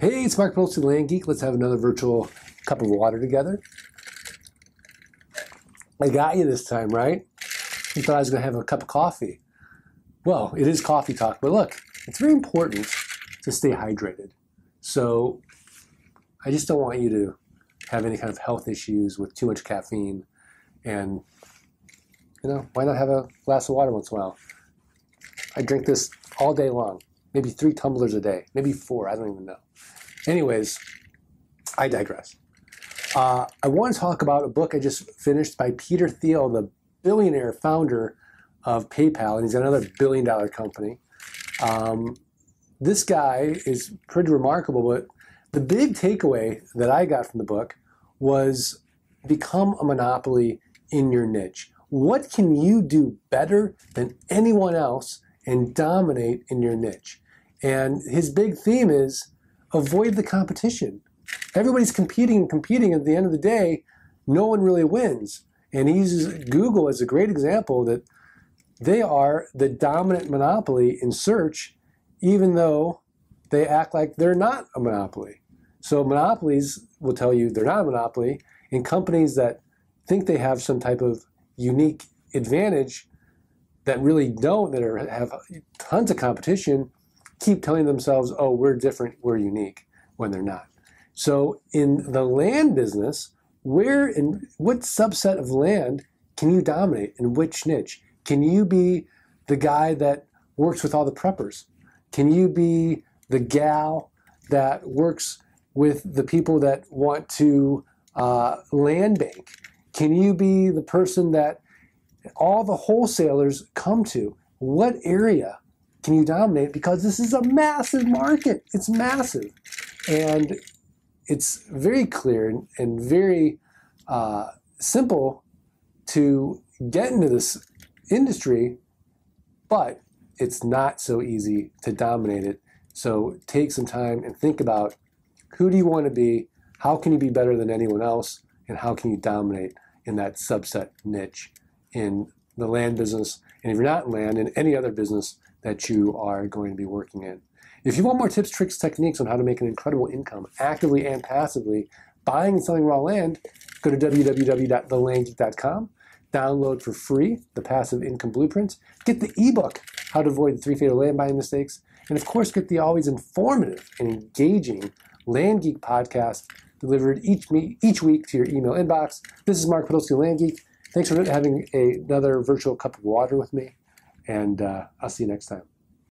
Hey, it's Mark Bolton, Land Geek. Let's have another virtual cup of water together. I got you this time, right? You thought I was going to have a cup of coffee. Well, it is coffee talk, but look, it's very important to stay hydrated. So I just don't want you to have any kind of health issues with too much caffeine. And, you know, why not have a glass of water once in a while? I drink this all day long maybe three tumblers a day, maybe four, I don't even know. Anyways, I digress. Uh, I want to talk about a book I just finished by Peter Thiel, the billionaire founder of PayPal, and he's another billion dollar company. Um, this guy is pretty remarkable, but the big takeaway that I got from the book was become a monopoly in your niche. What can you do better than anyone else and dominate in your niche? And his big theme is avoid the competition. Everybody's competing and competing. At the end of the day, no one really wins. And he uses Google as a great example that they are the dominant monopoly in search, even though they act like they're not a monopoly. So monopolies will tell you they're not a monopoly, and companies that think they have some type of unique advantage that really don't, that are, have tons of competition, keep telling themselves, oh, we're different, we're unique, when they're not. So in the land business, where in what subset of land can you dominate? In which niche? Can you be the guy that works with all the preppers? Can you be the gal that works with the people that want to uh, land bank? Can you be the person that all the wholesalers come to? What area can you dominate? Because this is a massive market. It's massive. And it's very clear and, and very uh, simple to get into this industry, but it's not so easy to dominate it. So take some time and think about who do you want to be, how can you be better than anyone else, and how can you dominate in that subset niche in the land business, and if you're not in land, in any other business that you are going to be working in. If you want more tips, tricks, techniques on how to make an incredible income actively and passively buying and selling raw land, go to www.thelandgeek.com, download for free the Passive Income Blueprint, get the ebook, How to Avoid the Three Fatal Land Buying Mistakes, and of course, get the always informative and engaging Land Geek podcast delivered each, me- each week to your email inbox. This is Mark Podolsky, Land Geek. Thanks for having a, another virtual cup of water with me, and uh, I'll see you next time.